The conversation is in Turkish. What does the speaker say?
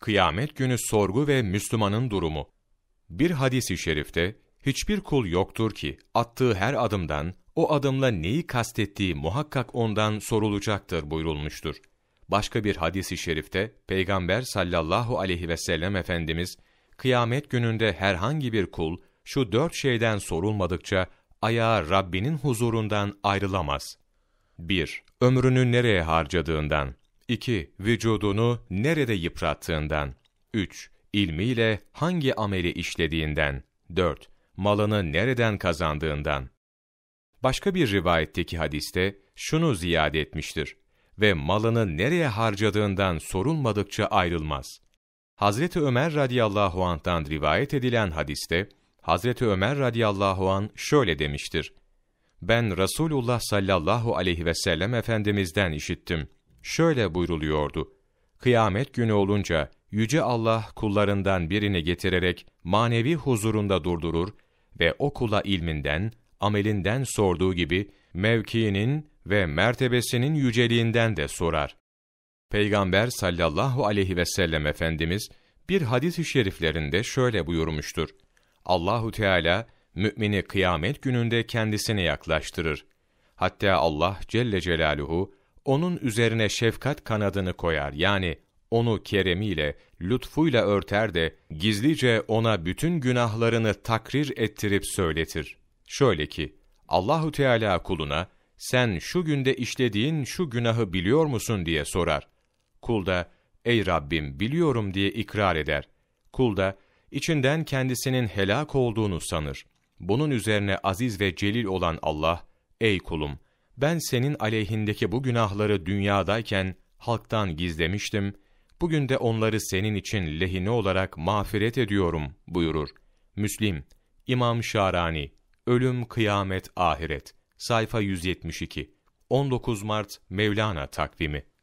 Kıyamet günü sorgu ve Müslümanın durumu. Bir hadis-i şerifte, hiçbir kul yoktur ki, attığı her adımdan, o adımla neyi kastettiği muhakkak ondan sorulacaktır buyurulmuştur. Başka bir hadis-i şerifte, Peygamber sallallahu aleyhi ve sellem Efendimiz, kıyamet gününde herhangi bir kul, şu dört şeyden sorulmadıkça, ayağı Rabbinin huzurundan ayrılamaz. 1. Ömrünü nereye harcadığından. 2. Vücudunu nerede yıprattığından. 3. İlmiyle hangi ameli işlediğinden. 4. Malını nereden kazandığından. Başka bir rivayetteki hadiste şunu ziyade etmiştir. Ve malını nereye harcadığından sorulmadıkça ayrılmaz. Hazreti Ömer radıyallahu anh'tan rivayet edilen hadiste, Hazreti Ömer radıyallahu an şöyle demiştir. Ben Resulullah sallallahu aleyhi ve sellem Efendimiz'den işittim.'' şöyle buyruluyordu. Kıyamet günü olunca Yüce Allah kullarından birini getirerek manevi huzurunda durdurur ve o kula ilminden, amelinden sorduğu gibi mevkiinin ve mertebesinin yüceliğinden de sorar. Peygamber sallallahu aleyhi ve sellem Efendimiz bir hadis-i şeriflerinde şöyle buyurmuştur. Allahu Teala mümini kıyamet gününde kendisine yaklaştırır. Hatta Allah Celle Celaluhu onun üzerine şefkat kanadını koyar yani onu keremiyle, lütfuyla örter de gizlice ona bütün günahlarını takrir ettirip söyletir. Şöyle ki Allahu Teala kuluna sen şu günde işlediğin şu günahı biliyor musun diye sorar. Kul da ey Rabbim biliyorum diye ikrar eder. Kul da içinden kendisinin helak olduğunu sanır. Bunun üzerine aziz ve celil olan Allah, ey kulum ben senin aleyhindeki bu günahları dünyadayken halktan gizlemiştim, bugün de onları senin için lehine olarak mağfiret ediyorum buyurur. Müslim, İmam Şarani, Ölüm, Kıyamet, Ahiret, sayfa 172, 19 Mart Mevlana takvimi.